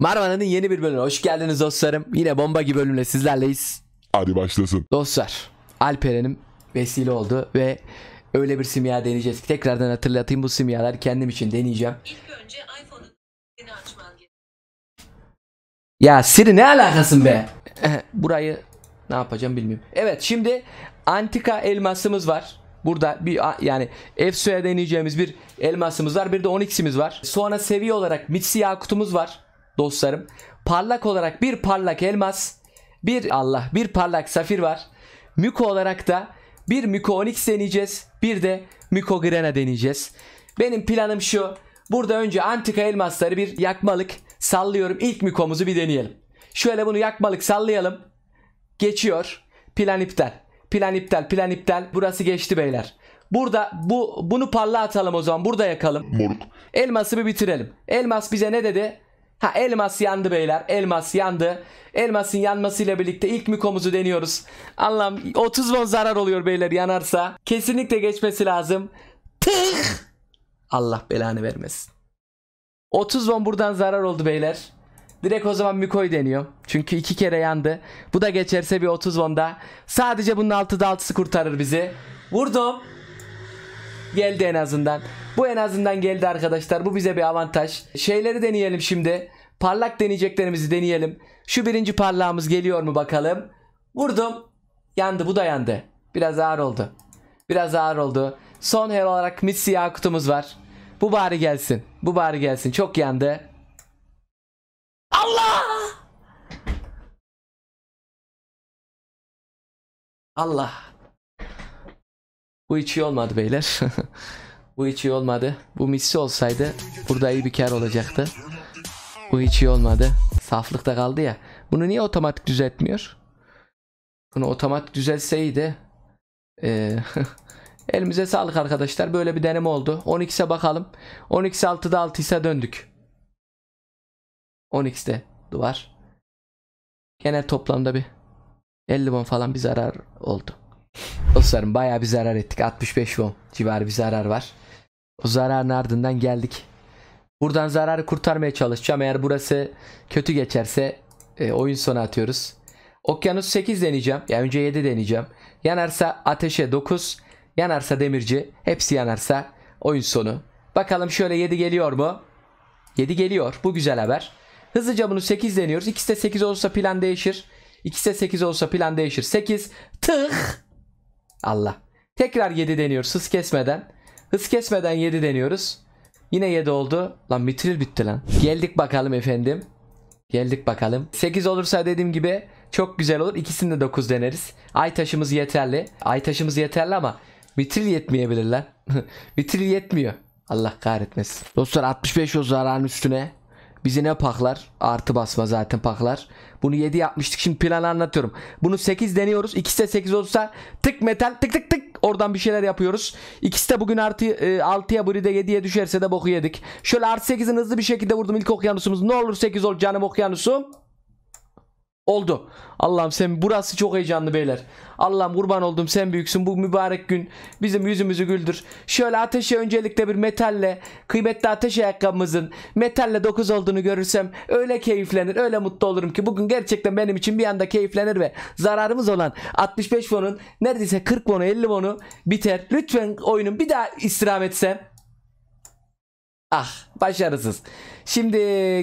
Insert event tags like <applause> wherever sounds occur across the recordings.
Marmara'nın yeni bir bölümüne hoş geldiniz dostlarım. Yine bomba gibi bölümle sizlerleyiz. Hadi başlasın. Dostlar, Alperen'im vesile oldu ve öyle bir simya deneyeceğiz ki tekrardan hatırlatayım bu simyalar kendim için deneyeceğim. İlk önce iPhone'un açman gerekiyor. Ya Siri ne alakasın be? <laughs> Burayı ne yapacağım bilmiyorum. Evet şimdi antika elmasımız var. Burada bir yani Efso'ya deneyeceğimiz bir elmasımız var. Bir de Onyx'imiz var. Sonra seviye olarak Mitsi Yakut'umuz var dostlarım. Parlak olarak bir parlak elmas, bir Allah, bir parlak safir var. Miko olarak da bir Miko Onyx deneyeceğiz, bir de Miko Grena deneyeceğiz. Benim planım şu. Burada önce antika elmasları bir yakmalık sallıyorum. İlk Miko'muzu bir deneyelim. Şöyle bunu yakmalık sallayalım. Geçiyor. Plan iptal. Plan iptal. Plan iptal. Burası geçti beyler. Burada bu bunu parla atalım o zaman. Burada yakalım. Moruk. Elması bir bitirelim. Elmas bize ne dedi? Ha elmas yandı beyler. Elmas yandı. Elmasın yanmasıyla birlikte ilk mikomuzu deniyoruz. Anlam 30 won zarar oluyor beyler yanarsa. Kesinlikle geçmesi lazım. Tık! Allah belanı vermesin. 30 won buradan zarar oldu beyler. Direkt o zaman Miko'yu deniyor. Çünkü iki kere yandı. Bu da geçerse bir 30 won'da. Sadece bunun 6'da 6'sı kurtarır bizi. Vurdum. Geldi en azından. Bu en azından geldi arkadaşlar. Bu bize bir avantaj. Şeyleri deneyelim şimdi. Parlak deneyeceklerimizi deneyelim. Şu birinci parlağımız geliyor mu bakalım. Vurdum. Yandı bu da yandı. Biraz ağır oldu. Biraz ağır oldu. Son her olarak mid siyah kutumuz var. Bu bari gelsin. Bu bari gelsin. Çok yandı. Allah! Allah. Bu hiç iyi olmadı beyler. <laughs> Bu hiç iyi olmadı. Bu missi olsaydı burada iyi bir kar olacaktı. Bu hiç iyi olmadı. Saflıkta kaldı ya. Bunu niye otomatik düzeltmiyor? Bunu otomatik düzelseydi. Ee, <laughs> elimize sağlık arkadaşlar. Böyle bir deneme oldu. 12'se bakalım. 12 6'da 6 ise döndük. 10x'de duvar. Genel toplamda bir 50 won falan bir zarar oldu. Dostlarım bayağı bir zarar ettik. 65 won civarı bir zarar var. O zararın ardından geldik. Buradan zararı kurtarmaya çalışacağım. Eğer burası kötü geçerse e, oyun sonu atıyoruz. Okyanus 8 deneyeceğim. yani önce 7 deneyeceğim. Yanarsa ateşe 9. Yanarsa demirci. Hepsi yanarsa oyun sonu. Bakalım şöyle 7 geliyor mu? 7 geliyor. Bu güzel haber. Hızlıca bunu 8 deniyoruz. İkisi de 8 olsa plan değişir. İkisi de 8 olsa plan değişir. 8. Tıh. Allah. Tekrar 7 deniyoruz hız kesmeden. Hız kesmeden 7 deniyoruz. Yine 7 oldu. Lan mitril bitti lan. Geldik bakalım efendim. Geldik bakalım. 8 olursa dediğim gibi çok güzel olur. İkisini de 9 deneriz. Ay taşımız yeterli. Ay taşımız yeterli ama mitril yetmeyebilir lan. <laughs> mitril yetmiyor. Allah kahretmesin. Dostlar 65 o zararın üstüne. Bizi ne paklar? Artı basma zaten paklar. Bunu 7 yapmıştık. Şimdi planı anlatıyorum. Bunu 8 deniyoruz. İkisi de 8 olsa tık metal tık tık tık oradan bir şeyler yapıyoruz. İkisi de bugün artı e, 6'ya biri de 7'ye düşerse de boku yedik. Şöyle artı 8'in hızlı bir şekilde vurdum ilk okyanusumuz. Ne olur 8 ol canım okyanusum. Oldu. Allah'ım sen burası çok heyecanlı beyler. Allah'ım kurban oldum sen büyüksün bu mübarek gün bizim yüzümüzü güldür. Şöyle ateşe öncelikle bir metalle kıymetli ateş ayakkabımızın metalle 9 olduğunu görürsem öyle keyiflenir öyle mutlu olurum ki bugün gerçekten benim için bir anda keyiflenir ve zararımız olan 65 fonun neredeyse 40 fonu 50 fonu biter. Lütfen oyunun bir daha istirham etsem. Ah başarısız. Şimdi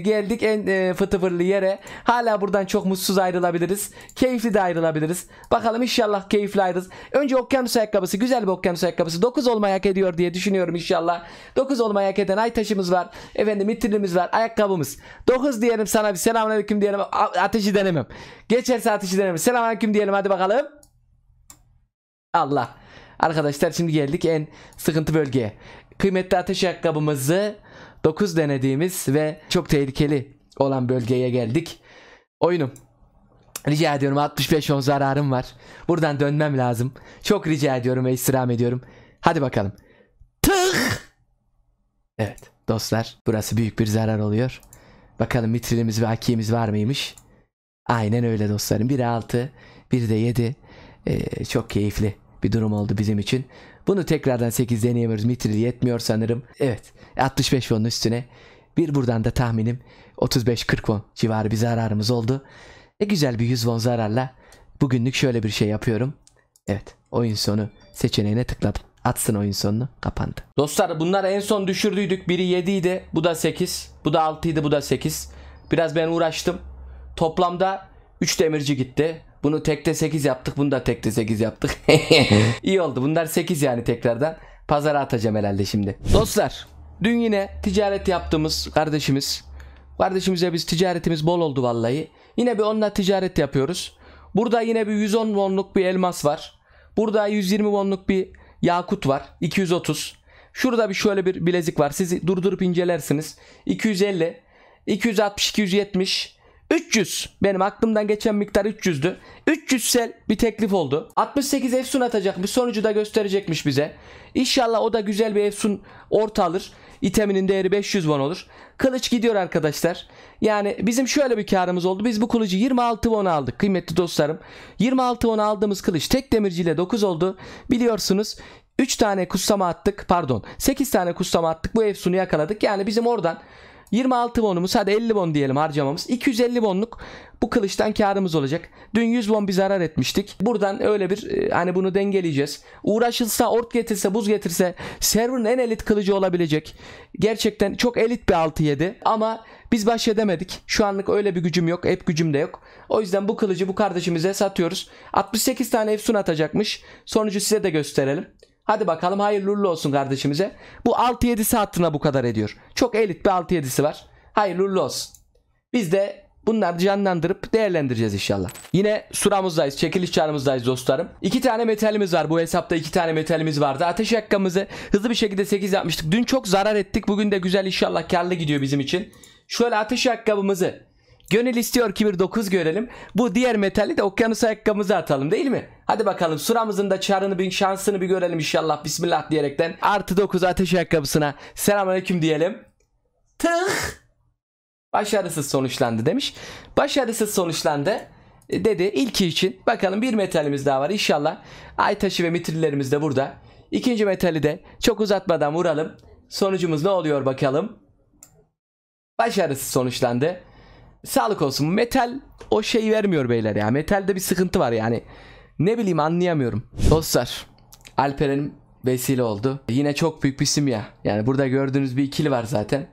geldik en e, fıtı yere. Hala buradan çok mutsuz ayrılabiliriz. Keyifli de ayrılabiliriz. Bakalım inşallah keyifli ayrılırız. Önce okyanus ayakkabısı. Güzel bir okyanus ayakkabısı. 9 olmayı hak ediyor diye düşünüyorum inşallah. 9 olmayı hak eden ay taşımız var. Efendim mitrinimiz var. Ayakkabımız. 9 diyelim sana bir selamünaleyküm diyelim. A ateşi denemem. Geçerse ateşi denemem. Selamünaleyküm diyelim hadi bakalım. Allah. Arkadaşlar şimdi geldik en sıkıntı bölgeye. Kıymetli ateş ayakkabımızı 9 denediğimiz ve çok tehlikeli olan bölgeye geldik. Oyunum. Rica ediyorum 65-10 zararım var. Buradan dönmem lazım. Çok rica ediyorum ve istirham ediyorum. Hadi bakalım. Tık! Evet dostlar burası büyük bir zarar oluyor. Bakalım mitrilimiz ve hakimiz var mıymış? Aynen öyle dostlarım. 1'e 6, 1'de 7. Ee, çok keyifli bir durum oldu bizim için. Bunu tekrardan 8 deneyemiyoruz. Mitril yetmiyor sanırım. Evet 65 fonun üstüne. Bir buradan da tahminim 35-40 won civarı bir zararımız oldu. E güzel bir 100 won zararla bugünlük şöyle bir şey yapıyorum. Evet oyun sonu seçeneğine tıkladım. Atsın oyun sonunu kapandı. Dostlar bunlar en son düşürdüydük. Biri 7 idi bu da 8. Bu da 6 idi bu da 8. Biraz ben uğraştım. Toplamda 3 demirci gitti. Bunu tekte 8 yaptık. Bunu da tekte 8 yaptık. <laughs> İyi oldu. Bunlar 8 yani tekrardan. Pazara atacağım herhalde şimdi. Dostlar dün yine ticaret yaptığımız kardeşimiz. Kardeşimize biz ticaretimiz bol oldu vallahi. Yine bir onunla ticaret yapıyoruz. Burada yine bir 110 wonluk bir elmas var. Burada 120 wonluk bir yakut var. 230. Şurada bir şöyle bir bilezik var. Sizi durdurup incelersiniz. 250, 260, 270, 300 benim aklımdan geçen miktar 300'dü. 300 sel bir teklif oldu. 68 efsun bir sonucu da gösterecekmiş bize. İnşallah o da güzel bir efsun orta alır. İteminin değeri 500 won olur. Kılıç gidiyor arkadaşlar. Yani bizim şöyle bir karımız oldu. Biz bu kılıcı 26 won aldık kıymetli dostlarım. 26 won aldığımız kılıç tek demirciyle 9 oldu. Biliyorsunuz 3 tane kutsama attık pardon 8 tane kutsama attık bu efsunu yakaladık. Yani bizim oradan 26 bonumuz hadi 50 bon diyelim harcamamız. 250 bonluk bu kılıçtan karımız olacak. Dün 100 bon bir zarar etmiştik. Buradan öyle bir e, hani bunu dengeleyeceğiz. Uğraşılsa, ort getirse, buz getirse server'ın en elit kılıcı olabilecek. Gerçekten çok elit bir 6-7 ama biz baş Şu anlık öyle bir gücüm yok. Hep gücüm de yok. O yüzden bu kılıcı bu kardeşimize satıyoruz. 68 tane efsun atacakmış. Sonucu size de gösterelim. Hadi bakalım hayırlı uğurlu olsun kardeşimize. Bu 6-7'si hattına bu kadar ediyor. Çok elit bir 6-7'si var. Hayırlı uğurlu olsun. Biz de bunları canlandırıp değerlendireceğiz inşallah. Yine suramızdayız, çekiliş çağrımızdayız dostlarım. İki tane metalimiz var. Bu hesapta iki tane metalimiz vardı. Ateş yakkamızı hızlı bir şekilde 8 yapmıştık. Dün çok zarar ettik. Bugün de güzel inşallah karlı gidiyor bizim için. Şöyle ateş ayakkabımızı Gönül istiyor ki bir 9 görelim. Bu diğer metali de okyanus ayakkabımıza atalım değil mi? Hadi bakalım suramızın da çarını bir şansını bir görelim inşallah. Bismillah diyerekten artı 9 ateş ayakkabısına selamünaleyküm diyelim. Tıh! Başarısız sonuçlandı demiş. Başarısız sonuçlandı e, dedi ilki için. Bakalım bir metalimiz daha var inşallah. Ay taşı ve mitrilerimiz de burada. İkinci metali de çok uzatmadan vuralım. Sonucumuz ne oluyor bakalım. Başarısız sonuçlandı. Sağlık olsun. Metal o şey vermiyor beyler ya. Metalde bir sıkıntı var yani. Ne bileyim anlayamıyorum. Dostlar Alperen'im vesile oldu. Yine çok büyük bir simya. Yani burada gördüğünüz bir ikili var zaten.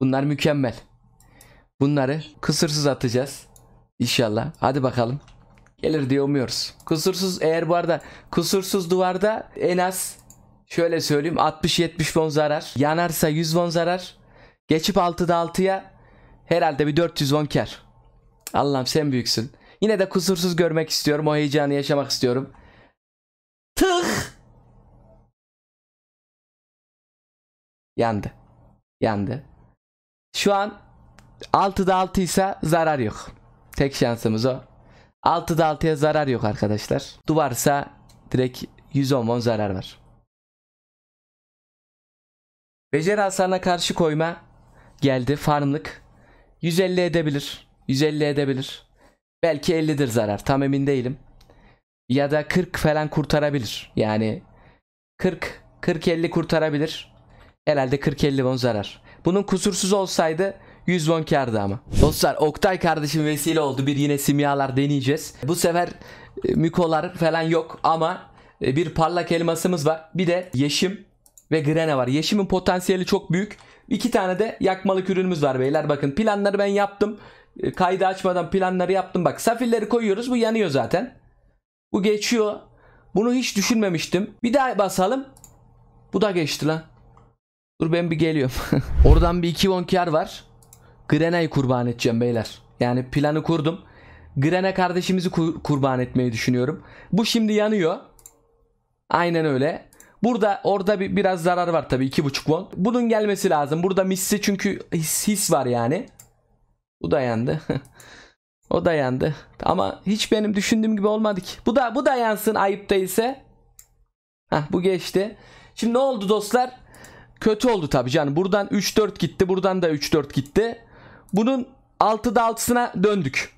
Bunlar mükemmel. Bunları kısırsız atacağız. İnşallah. Hadi bakalım. Gelir diye umuyoruz. Kusursuz eğer bu arada kusursuz duvarda en az şöyle söyleyeyim 60-70 won zarar. Yanarsa 100 won zarar. Geçip 6'da 6'ya Herhalde bir 410 kar. Allah'ım sen büyüksün. Yine de kusursuz görmek istiyorum. O heyecanı yaşamak istiyorum. Tıh! Yandı. Yandı. Şu an 6'da 6 ise zarar yok. Tek şansımız o. 6'da 6'ya zarar yok arkadaşlar. Duvarsa direkt 110 mon zarar var. Becer hasarına karşı koyma geldi. Farmlık 150 edebilir. 150 edebilir. Belki 50'dir zarar. Tam emin değilim. Ya da 40 falan kurtarabilir. Yani 40 40 50 kurtarabilir. Herhalde 40 50 won zarar. Bunun kusursuz olsaydı 100 won kardı ama. Dostlar Oktay kardeşim vesile oldu. Bir yine simyalar deneyeceğiz. Bu sefer e, mükolar falan yok ama e, bir parlak elmasımız var. Bir de yeşim ve grene var. Yeşimin potansiyeli çok büyük. İki tane de yakmalık ürünümüz var beyler. Bakın planları ben yaptım. E, kaydı açmadan planları yaptım. Bak safirleri koyuyoruz. Bu yanıyor zaten. Bu geçiyor. Bunu hiç düşünmemiştim. Bir daha basalım. Bu da geçti lan. Dur ben bir geliyorum. <laughs> Oradan bir iki vonkar var. Grena'yı kurban edeceğim beyler. Yani planı kurdum. Grena kardeşimizi kur kurban etmeyi düşünüyorum. Bu şimdi yanıyor. Aynen öyle. Burada orada bir, biraz zarar var tabii 2.5 won. Bunun gelmesi lazım. Burada missi çünkü his, his var yani. Bu dayandı. <laughs> o dayandı. Ama hiç benim düşündüğüm gibi olmadı ki. Bu da bu dayansın ayıp değilse. Hah bu geçti. Şimdi ne oldu dostlar? Kötü oldu tabii canım. Buradan 3-4 gitti. Buradan da 3-4 gitti. Bunun 6'da 6'sına döndük.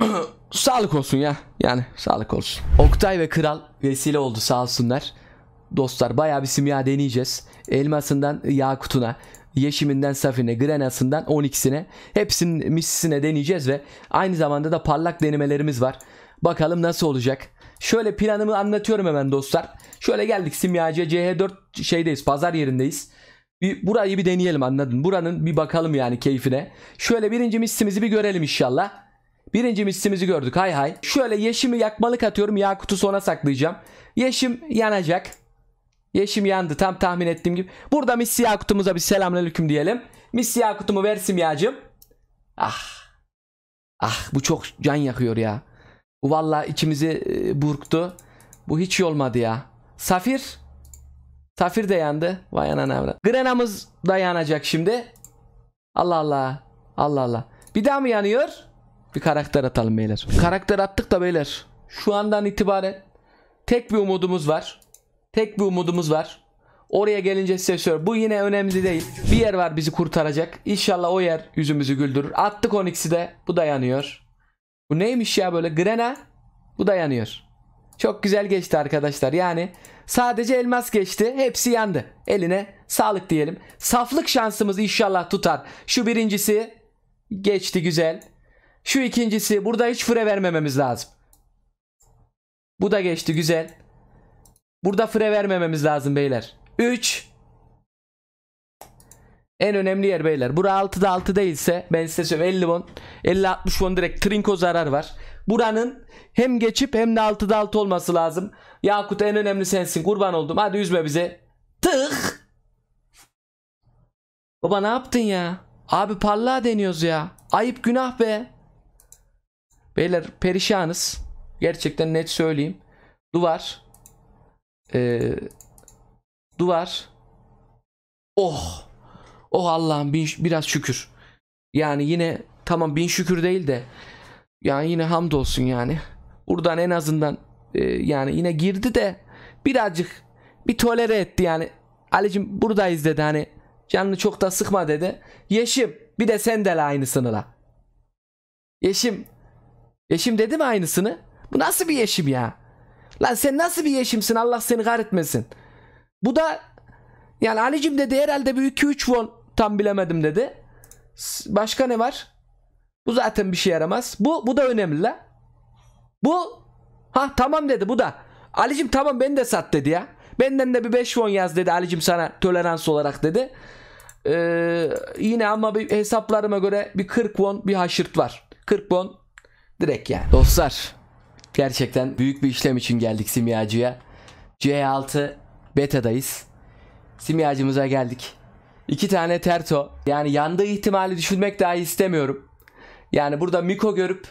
<clears throat> Sağlık olsun ya. Yani sağlık olsun. Oktay ve Kral vesile oldu sağ olsunlar. Dostlar bayağı bir simya deneyeceğiz. Elmasından Yakut'una, Yeşiminden Safine, Grenasından 12'sine hepsinin misisine deneyeceğiz ve aynı zamanda da parlak denemelerimiz var. Bakalım nasıl olacak. Şöyle planımı anlatıyorum hemen dostlar. Şöyle geldik simyacıya CH4 şeydeyiz pazar yerindeyiz. Bir, burayı bir deneyelim anladın. Buranın bir bakalım yani keyfine. Şöyle birinci misimizi bir görelim inşallah. Birinci misimizi gördük hay hay. Şöyle yeşimi yakmalık atıyorum. Yakutu sona saklayacağım. Yeşim yanacak. Yeşim yandı tam tahmin ettiğim gibi. Burada Miss Yakut'umuza bir selamünaleyküm diyelim. Miss Yakut'umu ver yacım. Ah. Ah bu çok can yakıyor ya. Bu valla içimizi e, burktu. Bu hiç iyi olmadı ya. Safir. Safir de yandı. Vay anana. Grenamız da yanacak şimdi. Allah Allah. Allah Allah. Bir daha mı yanıyor? Bir karakter atalım beyler. Karakter attık da beyler. Şu andan itibaren tek bir umudumuz var. Tek bir umudumuz var. Oraya gelince size söylüyorum. Bu yine önemli değil. Bir yer var bizi kurtaracak. İnşallah o yer yüzümüzü güldürür. Attık 10x'i de. Bu dayanıyor. Bu neymiş ya böyle? Grena. Bu dayanıyor. Çok güzel geçti arkadaşlar. Yani sadece elmas geçti. Hepsi yandı. Eline sağlık diyelim. Saflık şansımız inşallah tutar. Şu birincisi geçti güzel. Şu ikincisi burada hiç fre vermememiz lazım. Bu da geçti güzel. Burada fre vermememiz lazım beyler. 3 en önemli yer beyler. Bura da 6 değilse ben size söyleyeyim 50 won 50 60 won direkt trinko zarar var. Buranın hem geçip hem de da 6 olması lazım. Yakut en önemli sensin kurban oldum. Hadi üzme bize. Tık. Baba ne yaptın ya? Abi parlağa deniyoruz ya. Ayıp günah be. Beyler perişanız. Gerçekten net söyleyeyim. Duvar. Ee, duvar. Oh. Oh Allah'ım bin, biraz şükür. Yani yine tamam bin şükür değil de yani yine hamdolsun yani. Buradan en azından e, yani yine girdi de birazcık bir tolere etti yani. Ali'cim buradayız dedi hani canını çok da sıkma dedi. Yeşim bir de sen de aynısını la. Yeşim Yeşim dedim aynısını. Bu nasıl bir yeşim ya? Lan sen nasıl bir yeşimsin Allah seni kahretmesin. Bu da yani Ali'cim dedi herhalde bir 2-3 won tam bilemedim dedi. Başka ne var? Bu zaten bir şey yaramaz. Bu bu da önemli la. Bu ha tamam dedi bu da. Ali'cim tamam beni de sat dedi ya. Benden de bir 5 won yaz dedi Ali'cim sana tolerans olarak dedi. Ee, yine ama bir hesaplarıma göre bir 40 won bir haşırt var. 40 won Direkt yani. Dostlar gerçekten büyük bir işlem için geldik simyacıya. C6 beta'dayız. Simyacımıza geldik. İki tane terto. Yani yandığı ihtimali düşünmek dahi istemiyorum. Yani burada Miko görüp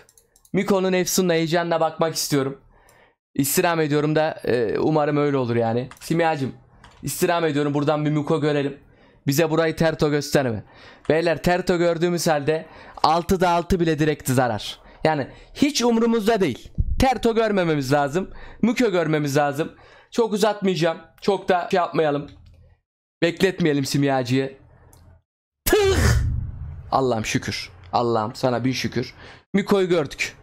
Miko'nun Efsun'la heyecanla bakmak istiyorum. İstirham ediyorum da e, umarım öyle olur yani. Simyacım istirham ediyorum buradan bir Miko görelim. Bize burayı terto gösterme. Beyler terto gördüğümüz halde 6'da 6 bile direkti zarar. Yani hiç umurumuzda değil. Terto görmememiz lazım. Mükö görmemiz lazım. Çok uzatmayacağım. Çok da şey yapmayalım. Bekletmeyelim simyacıyı. Tıh! Allah'ım şükür. Allah'ım sana bin şükür. Miko'yu gördük.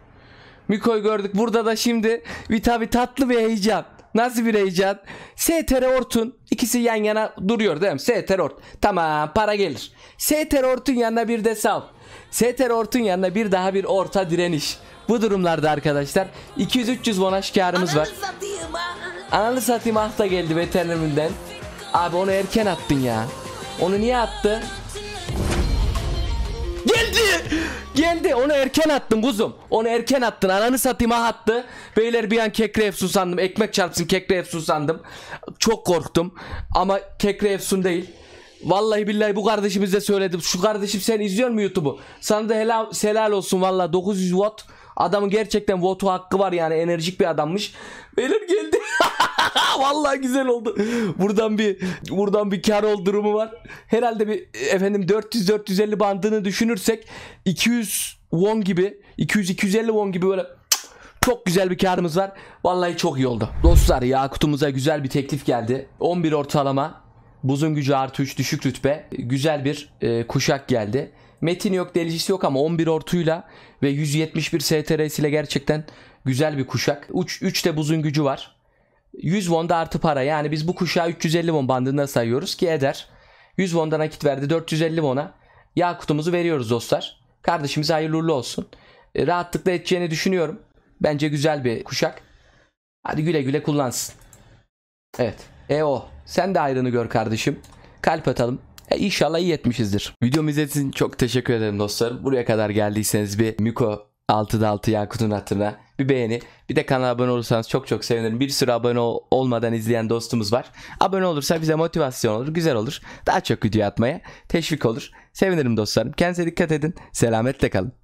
Miko'yu gördük. Burada da şimdi bir tabi tatlı bir heyecan. Nasıl bir heyecan? STR Ortun ikisi yan yana duruyor değil mi? STR Ort. Tamam para gelir. STR Ortun yanına bir de sal. STR ortun yanına bir daha bir orta direniş. Bu durumlarda arkadaşlar 200-300 bonaş karımız var. Analı satayım ah da geldi veterinerimden. Abi onu erken attın ya. Onu niye attı? Geldi! Geldi onu erken attın kuzum. Onu erken attın ananı satayım ah attı. Beyler bir an kekre efsun sandım. Ekmek çarpsın kekre efsun sandım. Çok korktum. Ama kekre efsun değil. Vallahi billahi bu kardeşimize söyledim. Şu kardeşim sen izliyor mu YouTube'u? Sana da helal, selal olsun valla 900 watt. Adamın gerçekten wattu hakkı var yani enerjik bir adammış. Belir geldi. <laughs> Vallahi güzel oldu. Buradan bir buradan bir kar ol durumu var. Herhalde bir efendim 400 450 bandını düşünürsek 200 won gibi 200 250 won gibi böyle çok güzel bir karımız var. Vallahi çok iyi oldu. Dostlar Yakut'umuza güzel bir teklif geldi. 11 ortalama Buzun gücü artı 3 düşük rütbe. Güzel bir e, kuşak geldi. Metin yok delicisi yok ama 11 ortuyla ve 171 STR'siyle gerçekten güzel bir kuşak. Uç, 3 de buzun gücü var. 100 won da artı para yani biz bu kuşağı 350 won bandında sayıyoruz ki eder. 100 won'da nakit verdi 450 won'a. Yakutumuzu veriyoruz dostlar. Kardeşimiz hayırlı uğurlu olsun. E, rahatlıkla edeceğini düşünüyorum. Bence güzel bir kuşak. Hadi güle güle kullansın. Evet. E o. Sen de hayrını gör kardeşim. Kalp atalım. E inşallah iyi etmişizdir. Videomu izlediğiniz için çok teşekkür ederim dostlarım. Buraya kadar geldiyseniz bir Miko 6'da 6 Yakut'un hatırına bir beğeni bir de kanala abone olursanız çok çok sevinirim. Bir sürü abone olmadan izleyen dostumuz var. Abone olursa bize motivasyon olur güzel olur. Daha çok video atmaya teşvik olur. Sevinirim dostlarım. Kendinize dikkat edin. Selametle kalın.